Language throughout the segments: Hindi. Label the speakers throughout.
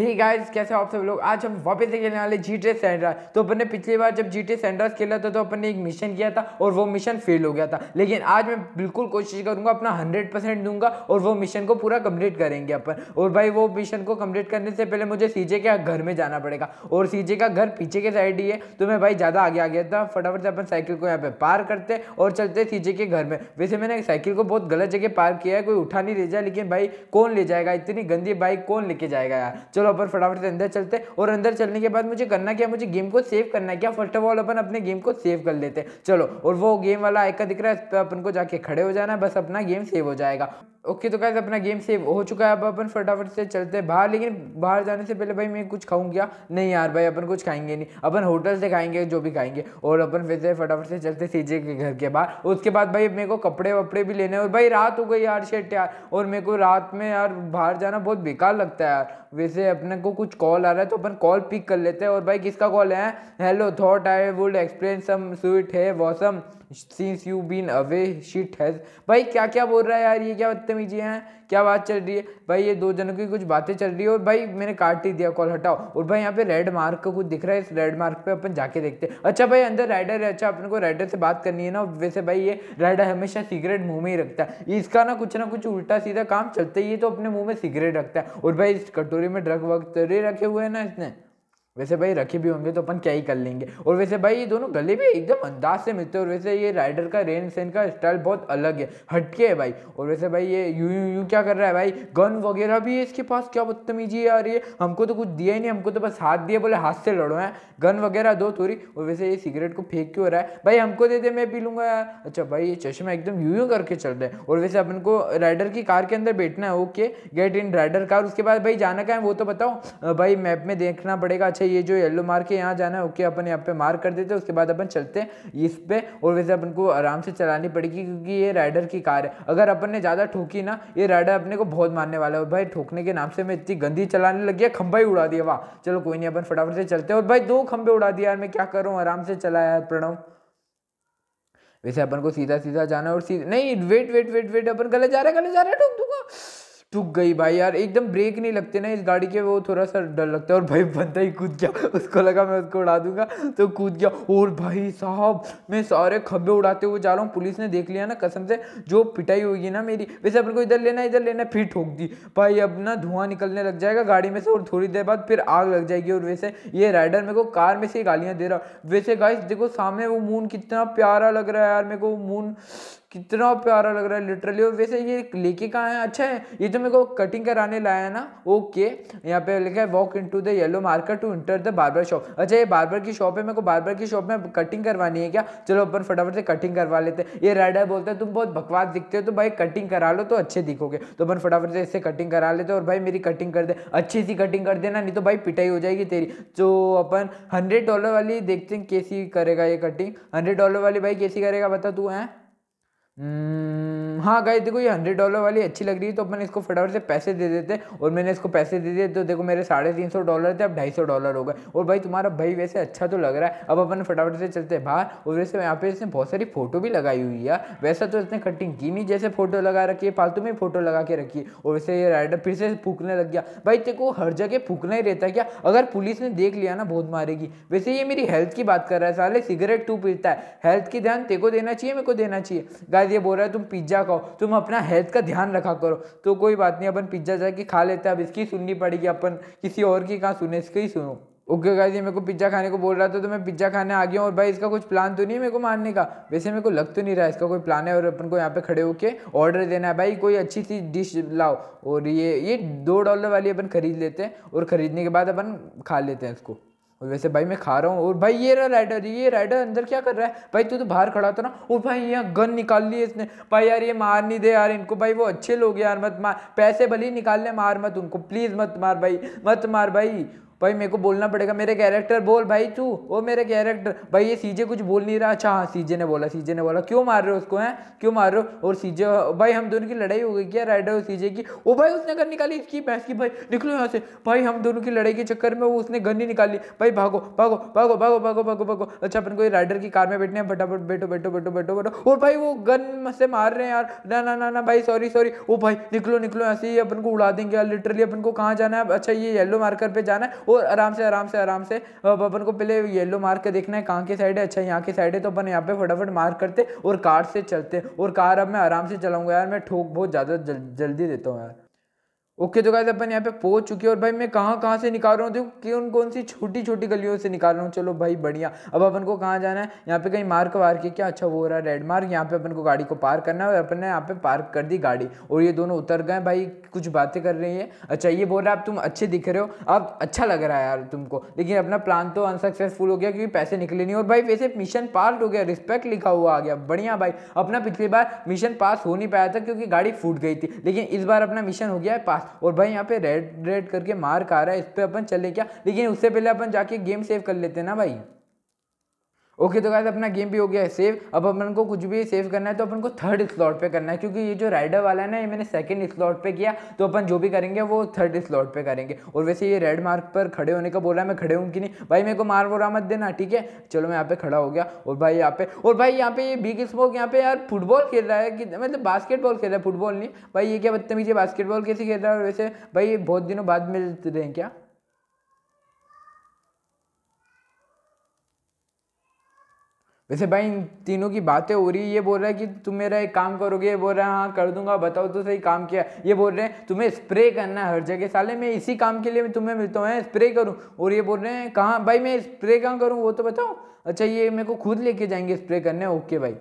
Speaker 1: हे गाइस कैसे आप सब लोग आज हम वापस से खेलने वाले जी टी तो अपन ने पिछली बार जब जी टी खेला था तो अपन ने एक मिशन किया था और वो मिशन फेल हो गया था लेकिन आज मैं बिल्कुल कोशिश करूंगा अपना हंड्रेड परसेंट दूंगा और वो मिशन को पूरा कंप्लीट करेंगे अपन और भाई वो मिशन को कंप्लीट करने से पहले मुझे सीजे के घर में जाना पड़ेगा और सीजे का घर पीछे के साइड ही है तो मैं भाई ज़्यादा आगे आ गया था फटाफट से अपन साइकिल को यहाँ पर पार करते और चलते सीजे के घर में वैसे मैंने साइकिल को बहुत गलत जगह पार किया है कोई उठा नहीं ले जाए लेकिन भाई कौन ले जाएगा इतनी गंदी बाइक कौन लेके जाएगा यार चलो अपन फटाफट से अंदर चलते हैं और अंदर चलने के बाद मुझे करना क्या मुझे गेम को सेव करना क्या फर्स्ट ऑफ ऑल अपन अपने गेम को सेव कर लेते हैं चलो और वो गेम वाला आयका दिख रहा है इस तो पर अपन को जाके खड़े हो जाना है बस अपना गेम सेव हो जाएगा ओके okay, तो कैसे अपना गेम सेव हो चुका है अब अपन फटाफट से चलते हैं बाहर लेकिन बाहर जाने से पहले भाई मैं कुछ खाऊँ क्या नहीं यार भाई अपन कुछ खाएंगे नहीं अपन होटल से खाएंगे जो भी खाएंगे और अपन फिर से फटाफट से चलते सीजे के घर के बाहर उसके बाद भाई मेरे को कपड़े वपड़े भी लेने और भाई रात हो गई यार शेट यार और मेरे को रात में यार बाहर जाना बहुत बेकार लगता है यार वैसे अपने को कुछ कॉल आ रहा है तो अपन कॉल पिक कर लेते हैं और भाई किसका कॉल है hello thought I would explain some sweet है awesome since you been away shit has भाई क्या क्या बोल रहा है यार ये क्या बदतमीजी है क्या बात चल रही है भाई ये दो जनों की कुछ बातें चल रही है और भाई मैंने काट ही दिया कॉल हटाओ और भाई यहाँ पे रेड मार्क का कुछ दिख रहा है इस रेड मार्क पे अपन जाके देखते हैं अच्छा भाई अंदर राइडर है अच्छा अपने को राइडर से बात करनी है ना वैसे भाई ये राइडर हमेशा सिगरेट मुंह में ही रखता है इसका ना कुछ ना कुछ उल्टा सीधा काम चलता ही है तो अपने मुँह में सिगरेट रखता है और भाई इस कटोरी में ड्रग वग तो रखे हुए हैं ना इसने वैसे भाई रखे भी होंगे तो अपन क्या ही कर लेंगे और वैसे भाई ये दोनों गले भी एकदम अंदाज से मिलते हैं और वैसे ये राइडर का रेन सेन का स्टाइल बहुत अलग है हटके है भाई और वैसे भाई ये यू यू यू क्या कर रहा है भाई गन वगैरह भी है इसके पास क्या बदतमीजी आ रही है हमको तो कुछ दिया ही नहीं हमको तो बस हाथ दिए बोले हाथ से लड़ो है गन वगैरह दो थोड़ी और वैसे ये सिगरेट को फेंक क्यों रहा है भाई हमको दे दे मैं पी लूँगा अच्छा भाई ये चश्मा एकदम यू यू करके चल रहे हैं और वैसे अपन को राइडर की कार के अंदर बैठना है okay get in rider car उसके बाद भाई जाना क्या है वो तो बताओ भाई मैप में देखना पड़ेगा अच्छा अच्छा ये जो येलो मार्क है यहाँ जाना है ओके अपन यहाँ पे मार्क कर देते हैं उसके बाद अपन चलते हैं इस पर और वैसे अपन को आराम से चलानी पड़ेगी क्योंकि ये राइडर की कार है अगर अपन ने ज़्यादा ठोकी ना ये राइडर अपने को बहुत मारने वाला है भाई ठोकने के नाम से मैं इतनी गंदी चलाने लग गया खंभा ही उड़ा दिया वाह चलो कोई नहीं अपन फटाफट से चलते और भाई दो खंभे उड़ा दिया यार मैं क्या करूँ आराम से चलाया यार प्रणव वैसे अपन को सीधा सीधा जाना और सीधा नहीं वेट वेट वेट वेट अपन गले जा रहे गले जा रहे है ठोक दूंगा चुक गई भाई यार एकदम ब्रेक नहीं लगते ना इस गाड़ी के वो थोड़ा सा डर लगता है और भाई बंदा ही कूद गया उसको लगा मैं उसको उड़ा दूंगा तो कूद गया और भाई साहब मैं सारे खब्बे उड़ाते हुए जा रहा हूँ पुलिस ने देख लिया ना कसम से जो पिटाई होगी ना मेरी वैसे अपन को इधर लेना इधर लेना फिर ठोक दी भाई अब ना धुआं निकलने लग जाएगा गाड़ी में से और थोड़ी देर बाद फिर आग लग जाएगी और वैसे ये राइडर मेरे को कार में से गालियाँ दे रहा वैसे गाइस देखो सामने वो मून कितना प्यारा लग रहा है यार मेरे को मून कितना प्यारा लग रहा है लिटरली और वैसे ये लेके कहाँ है अच्छा है ये तो मेरे को कटिंग कराने लाया है ना ओके यहाँ पे लिखा है walk in to the yellow market to enter the barber shop अच्छा ये बार्बर की शॉप है मेरे को बार्बर की शॉप में कटिंग करवानी है क्या चलो अपन फटाफट से कटिंग करवा लेते हैं ये रेड है बोलते हैं तुम बहुत बकवास दिखते हो तो भाई कटिंग करा लो तो अच्छे दिखोगे तो अपन फटाफट से इससे कटिंग करा लेते और भाई मेरी कटिंग कर दे अच्छी सी कटिंग कर देना नहीं तो भाई पिटाई हो जाएगी तेरी तो अपन हंड्रेड डॉलर वाली देखते हैं कैसी करेगा ये कटिंग हंड्रेड डॉलर वाली भाई कैसी करेगा बता तू है हम्म, हाँ गाइस देखो ये हंड्रेड डॉलर वाली अच्छी लग रही है तो अपन इसको फटाफट से पैसे दे देते और मैंने इसको पैसे दे दिए तो देखो मेरे साढ़े तीन सौ डॉलर थे अब ढाई सौ डॉलर हो गए और भाई तुम्हारा भाई वैसे अच्छा तो लग रहा है अब अपन फटाफट से चलते हैं बाहर और वैसे यहाँ पे इसने बहुत सारी फोटो भी लगाई हुई है वैसा तो इसने कटिंग की नहीं जैसे फोटो लगा रखी है फालतू में फोटो लगा के रखी है और वैसे ये राइडर फिर से फूकने लग गया भाई देखो हर जगह फूकना ही रहता है क्या अगर पुलिस ने देख लिया ना बहुत मारेगी वैसे ये मेरी हेल्थ की बात कर रहा है साले सिगरेट टू पीता है हेल्थ की ध्यान तेको देना चाहिए मेरे को देना चाहिए शायद ये बोल रहा है तुम पिज्ज़ा खाओ तुम अपना हेल्थ का ध्यान रखा करो तो कोई बात नहीं अपन पिज्ज़ा जाके खा लेते हैं अब इसकी सुननी पड़ेगी अपन किसी और की कहाँ सुने इसकी ही सुनो ओके गाइस ये मेरे को पिज्ज़ा खाने को बोल रहा था तो मैं पिज्ज़ा खाने आ गया हूँ और भाई इसका कुछ प्लान तो नहीं है मेरे को मारने का वैसे मेरे को लग तो नहीं रहा इसका कोई प्लान है और अपन को यहाँ पे खड़े होके ऑर्डर देना है भाई कोई अच्छी सी डिश लाओ और ये ये दो डॉलर वाली अपन खरीद लेते हैं और ख़रीदने के बाद अपन खा लेते हैं इसको और वैसे भाई मैं खा रहा हूँ और भाई ये रहा राइडर ये राइडर अंदर क्या कर रहा है भाई तू तो बाहर खड़ा था ना और भाई यहाँ गन निकाल ली इसने भाई यार ये मार नहीं दे यार इनको भाई वो अच्छे लोग यार मत मार पैसे भले ही निकाल ले मार मत उनको प्लीज़ मत मार भाई मत मार भाई भाई मेरे को बोलना पड़ेगा मेरे कैरेक्टर बोल भाई तू वो मेरे कैरेक्टर भाई ये सीजे कुछ बोल नहीं रहा अच्छा हाँ सीजे ने बोला सीजे ने बोला क्यों मार रहे हो उसको हैं क्यों मार रहे हो और सीजे भाई हम दोनों की लड़ाई हो गई क्या राइडर और सीजे की वो भाई उसने गन निकाली इसकी भैंस की भाई निकलो यहाँ से भाई हम दोनों की लड़ाई के चक्कर में वो उसने गन ही निकाली भाई भागो भागो भागो भागो भागो भागो भागो अच्छा अपन को राइडर की कार में बैठने हैं फटाफट बैठो बैठो बैठो बैठो बैठो और भाई वो गन से मार रहे हैं यार ना ना ना ना भाई सॉरी सॉरी ओ भाई निकलो निकलो ऐसे ही अपन को उड़ा देंगे यार लिटरली अपन को कहाँ जाना है अच्छा ये येलो मार्कर पर जाना है और आराम से आराम से आराम से अपन को पहले येलो मार्क देखना है कहाँ की साइड है अच्छा यहाँ की साइड है तो अपन यहाँ पे फटाफट मार्क करते और कार से चलते और कार अब मैं आराम से चलाऊंगा यार मैं ठोक बहुत ज़्यादा जल्दी देता हूँ यार ओके तो गाइज अपन यहाँ पे पहुंच चुके हैं और भाई मैं कहाँ कहाँ से निकाल रहा हूँ देखो कौन कौन सी छोटी छोटी गलियों से निकाल रहा हूँ चलो भाई बढ़िया अब अपन को कहाँ जाना है यहाँ पे कहीं मार्क वार्क क्या अच्छा वो हो रहा है रेड मार्क यहाँ पे अपन को गाड़ी को पार्क करना है और अपन ने यहाँ पे पार्क कर दी गाड़ी और ये दोनों उतर गए भाई कुछ बातें कर रही है अच्छा ये बोल रहा है आप तुम अच्छे दिख रहे हो अब अच्छा लग रहा है यार तुमको लेकिन अपना प्लान तो अनसक्सेसफुल हो गया क्योंकि पैसे निकले नहीं और भाई वैसे मिशन पास हो गया रिस्पेक्ट लिखा हुआ आ गया बढ़िया भाई अपना पिछली बार मिशन पास हो नहीं पाया था क्योंकि गाड़ी फूट गई थी लेकिन इस बार अपना मिशन हो गया है पास और भाई यहाँ पे रेड रेड करके मार्क आ रहा है इस पर अपन चले क्या लेकिन उससे पहले अपन जाके गेम सेव कर लेते हैं ना भाई ओके तो गाइस अपना गेम भी हो गया है सेव अब अपन को कुछ भी सेव करना है तो अपन को थर्ड स्लॉट पे करना है क्योंकि ये जो राइडर वाला है ना ये मैंने सेकंड स्लॉट पे किया तो अपन जो भी करेंगे वो थर्ड स्लॉट पे करेंगे और वैसे ये रेड मार्क पर खड़े होने का बोल रहा है मैं खड़े हूँ कि नहीं भाई मेरे को मार वो मत देना ठीक है चलो मैं यहाँ पे खड़ा हो गया और भाई यहाँ पे और भाई यहाँ पे ये बिग स्मोक यहाँ पे यार फुटबॉल खेल रहा है कि मतलब बास्केटबॉल खेल रहा है फुटबॉल नहीं भाई ये क्या बदतमीजी बास्केटबॉल कैसे खेल रहा है और वैसे भाई बहुत दिनों बाद मिल रहे हैं क्या वैसे भाई इन तीनों की बातें हो रही है ये बोल रहा है कि तुम मेरा एक काम करोगे ये बोल रहा है हाँ कर दूंगा बताओ तो सही काम किया ये बोल रहे हैं तुम्हें स्प्रे करना है हर जगह साले मैं इसी काम के लिए तुम्हें मिलता हूँ स्प्रे करूँ और ये बोल रहे हैं कहाँ भाई मैं स्प्रे कहाँ करूँ वो तो बताओ अच्छा ये मेरे को खुद लेके जाएंगे स्प्रे करने ओके भाई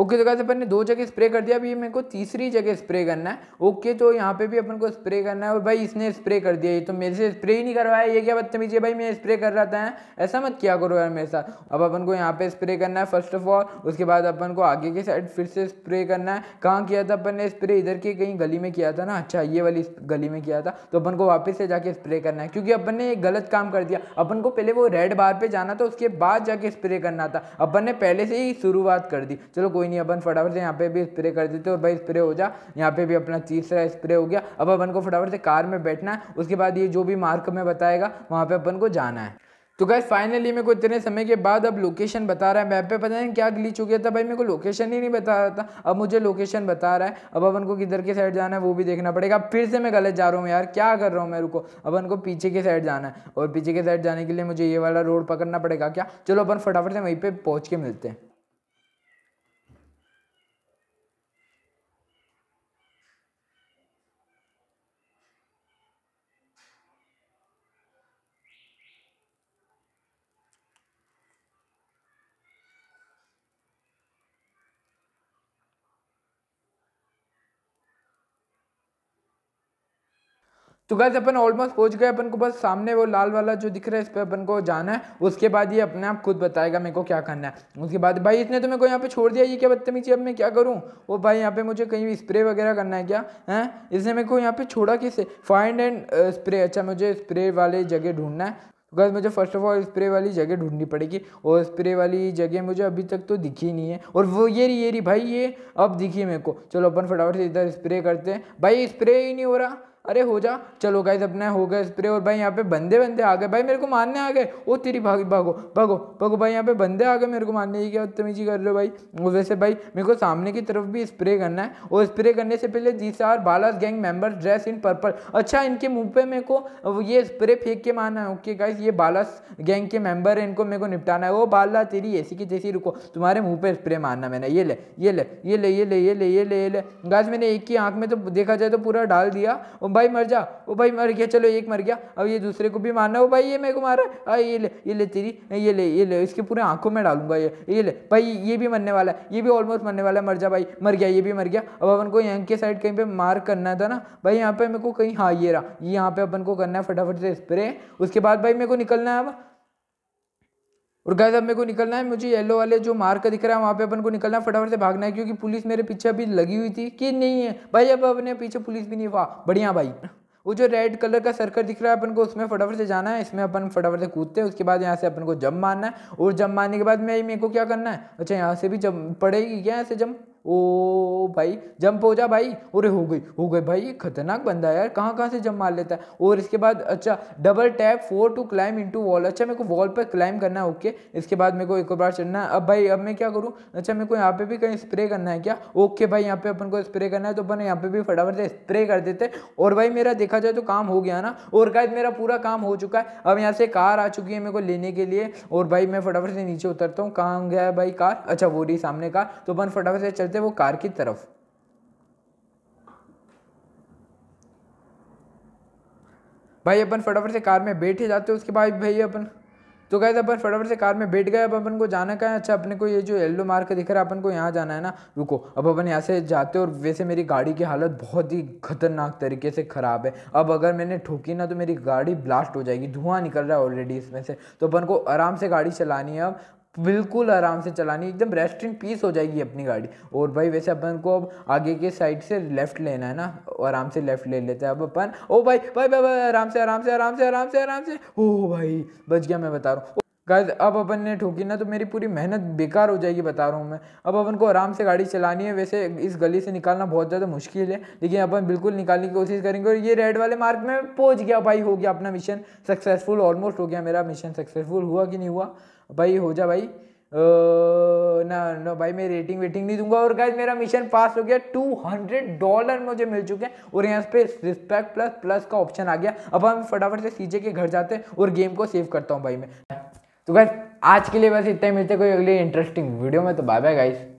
Speaker 1: ओके तो कैसे अपन ने दो जगह स्प्रे कर दिया अभी मेरे को तीसरी जगह स्प्रे करना है ओके तो यहाँ पे भी अपन को स्प्रे करना है और भाई इसने स्प्रे कर दिया ये तो मेरे से स्प्रे ही नहीं करवाया ये क्या बदतमीजी है भाई मैं स्प्रे कर रहा था ऐसा मत किया करो यार मेरे साथ अब अपन को यहाँ पे स्प्रे करना है फर्स्ट ऑफ ऑल उसके बाद अपन को आगे के साइड फिर से स्प्रे करना है कहाँ किया था अपन ने स्प्रे इधर के कहीं गली में किया था ना अच्छा ये वाली गली में किया था तो अपन को वापस से जाके स्प्रे करना है क्योंकि अपन ने गलत काम कर दिया अपन को पहले वो रेड बार पर जाना था उसके बाद जाके स्प्रे करना था अपन ने पहले से ही शुरुआत कर दी चलो कोई नहीं अपन फटाफट से यहाँ पे भी स्प्रे कर देते हो भाई स्प्रे हो जा यहाँ पे भी अपना तीसरा स्प्रे हो गया अब अपन को फटाफट से कार में बैठना है उसके बाद ये जो भी मार्क में बताएगा वहाँ पे अपन को जाना है तो गाइज फाइनली मेरे को इतने समय के बाद अब लोकेशन बता रहा है मैप पे पता नहीं क्या ग्लिच हो गया था भाई मेरे को लोकेशन ही नहीं बता रहा था अब मुझे लोकेशन बता रहा है अब अपन को किधर के साइड जाना है वो भी देखना पड़ेगा फिर से मैं गलत जा रहा हूँ यार क्या कर रहा हूँ मैं रुको अपन को पीछे के साइड जाना है और पीछे के साइड जाने के लिए मुझे ये वाला रोड पकड़ना पड़ेगा क्या चलो अपन फटाफट से वहीं पर पहुँच के मिलते हैं तो गैस अपन ऑलमोस्ट पहुंच गए अपन को बस सामने वो लाल वाला जो दिख रहा है इस पर अपन को जाना है उसके बाद ये अपने आप खुद बताएगा मेरे को क्या करना है उसके बाद भाई इसने तो मेरे को यहाँ पे छोड़ दिया ये क्या बदतमीजी अब मैं क्या करूँ वो भाई यहाँ पे मुझे कहीं स्प्रे वगैरह करना है क्या है इसने मेरे को यहाँ पे छोड़ा किसे फाइंड एंड स्प्रे अच्छा मुझे स्प्रे वाले जगह ढूंढना है गैस तो मुझे फर्स्ट ऑफ ऑल स्प्रे वाली जगह ढूंढनी पड़ेगी और स्प्रे वाली जगह मुझे अभी तक तो दिखी नहीं है और वो ये रही ये रही भाई ये अब दिखी मेरे को चलो अपन फटाफट से इधर स्प्रे करते हैं भाई स्प्रे ही नहीं हो रहा अरे हो जा चलो गाइज अपना हो गए स्प्रे और भाई यहाँ पे बंदे बंदे आ गए भाई मेरे को मारने आ गए ओ तेरी भागी भागो भागो भागो भाई यहाँ पे बंदे आ गए मेरे को मारने की क्या बदतमीजी कर रहे हो भाई वैसे भाई मेरे को सामने की तरफ भी स्प्रे करना है और स्प्रे करने से पहले जी सार बालास gang member dress in purple अच्छा इनके मुँह पे मेरे को ये स्प्रे फेंक के मारना है ओके गाइज ये बालास गैंग के मेंबर है इनको मेरे को निपटाना है ओ बाला तेरी ऐसी की जैसी रुको तुम्हारे मुँह पर स्प्रे मारना मैंने ये ले ये ले ये ले ये ले ये ले ये ले ये ले गाइज मैंने एक ही आँख में तो देखा जाए तो पूरा डाल दिया और भाई मर जा वो भाई मर गया चलो एक मर गया अब ये दूसरे को भी मारना हो भाई ये मेरे को मारा है ये ले ये ले तेरी ये ले ये ले इसके पूरे आंखों में डालूंगा ये ये ले भाई ये भी मरने वाला है ये भी ऑलमोस्ट मरने वाला है मर जा भाई मर गया ये भी मर गया अब अपन को यहाँ के साइड कहीं पर मार करना था ना भाई यहाँ पे मेरे को कहीं हाँ ये रहा यहाँ पे अपन को करना है फटाफट से स्प्रे उसके बाद भाई मेरे को निकलना है अब और गैस अब मेरे को निकलना है मुझे येलो वाले जो मार्क दिख रहा है वहाँ पे अपन को निकलना है फटाफट से भागना है क्योंकि पुलिस मेरे पीछे अभी लगी हुई थी कि नहीं है भाई अब अपने पीछे पुलिस भी नहीं वाह बढ़िया भाई वो जो रेड कलर का सर्कल दिख रहा है अपन को उसमें फटाफट से जाना है इसमें अपन फटाफट से कूदते हैं उसके बाद यहाँ से अपन को जम मारना है और जम मारने के बाद मैं मेरे को क्या करना है अच्छा यहाँ से भी जम पड़ेगी क्या ऐसे जम ओ भाई जंप हो जा भाई अरे हो गई हो गई भाई ये खतरनाक बंदा है यार कहाँ कहाँ से जंप मार लेता है और इसके बाद अच्छा double tap for to climb into wall अच्छा मेरे को वॉल पर क्लाइम करना है ओके इसके बाद मेरे को एक बार चढ़ना है अब भाई अब मैं क्या करूँ अच्छा मेरे को यहाँ पे भी कहीं स्प्रे करना है क्या ओके भाई यहाँ पे अपन को स्प्रे करना है तो अपन यहाँ पे भी फटाफट से स्प्रे कर देते और भाई मेरा देखा जाए तो काम हो गया ना और गाय मेरा पूरा काम हो चुका है अब यहाँ से कार आ चुकी है मेरे को लेने के लिए और भाई मैं फटाफट से नीचे उतरता हूँ कहाँ गया भाई कार अच्छा वो रही सामने कार तो अपन फटाफट से चल करते हैं वो कार की तरफ भाई अपन फटाफट से कार में बैठ ही जाते हैं उसके बाद भाई अपन तो गए अपन फटाफट से कार में बैठ गए अब अपन को जाना कहा है अच्छा अपने को ये जो येल्लो मार्क दिख रहा है अपन को यहाँ जाना है ना रुको अब अपन यहाँ से जाते और वैसे मेरी गाड़ी की हालत बहुत ही खतरनाक तरीके से ख़राब है अब अगर मैंने ठोकी ना तो मेरी गाड़ी ब्लास्ट हो जाएगी धुआं निकल रहा है ऑलरेडी इसमें से तो अपन को आराम से गाड़ी चलानी है अब बिल्कुल आराम से चलानी एकदम रेस्ट इन पीस हो जाएगी अपनी गाड़ी और भाई वैसे अपन को अब आगे के साइड से लेफ़्ट लेना है ना आराम से लेफ़्ट ले लेते हैं अब अपन ओ भाई भाई भाई आराम से आराम से आराम से आराम से आराम से ओ भाई बच गया मैं बता रहा हूँ गाइज अब अपन ने ठोकी ना तो मेरी पूरी मेहनत बेकार हो जाएगी बता रहा हूँ मैं अब अपन को आराम से गाड़ी चलानी है वैसे इस गली से निकालना बहुत ज़्यादा मुश्किल है लेकिन अपन बिल्कुल निकालने की कोशिश करेंगे और ये रेड वाले मार्ग में पहुँच गया भाई हो गया अपना मिशन सक्सेसफुल ऑलमोस्ट हो गया मेरा मिशन सक्सेसफुल हुआ कि नहीं हुआ भाई हो जा भाई ना ना भाई मैं रेटिंग वेटिंग नहीं दूंगा और गाय मेरा मिशन पास हो गया टू हंड्रेड डॉलर मुझे मिल चुके हैं और यहाँ पे रिस्पेक्ट प्लस प्लस का ऑप्शन आ गया अब हम फटाफट से सीजे के घर जाते हैं और गेम को सेव करता हूँ भाई मैं तो गैस आज के लिए बस इतना ही मिलते कोई अगली इंटरेस्टिंग वीडियो में तो बाय बाय गाइस